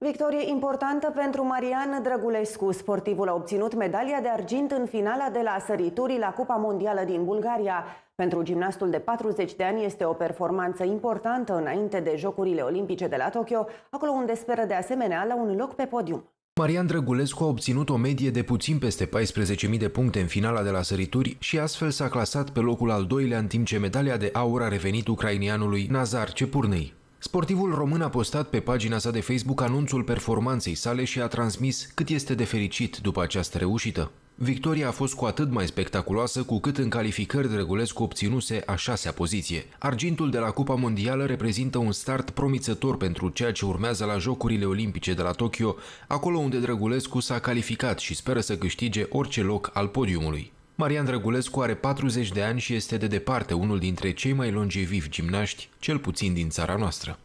Victorie importantă pentru Marian Drăgulescu. Sportivul a obținut medalia de argint în finala de la sărituri la Cupa Mondială din Bulgaria. Pentru gimnastul de 40 de ani este o performanță importantă înainte de Jocurile Olimpice de la Tokyo, acolo unde speră de asemenea la un loc pe podium. Marian Drăgulescu a obținut o medie de puțin peste 14.000 de puncte în finala de la sărituri și astfel s-a clasat pe locul al doilea în timp ce medalia de aur a revenit ucrainianului Nazar Cepurnei. Sportivul român a postat pe pagina sa de Facebook anunțul performanței sale și a transmis cât este de fericit după această reușită. Victoria a fost cu atât mai spectaculoasă cu cât în calificări Drăgulescu obținuse a șasea poziție. Argintul de la Cupa Mondială reprezintă un start promițător pentru ceea ce urmează la Jocurile Olimpice de la Tokyo, acolo unde Drăgulescu s-a calificat și speră să câștige orice loc al podiumului. Marian Drăgulescu are 40 de ani și este de departe unul dintre cei mai longevivi gimnaști, cel puțin din țara noastră.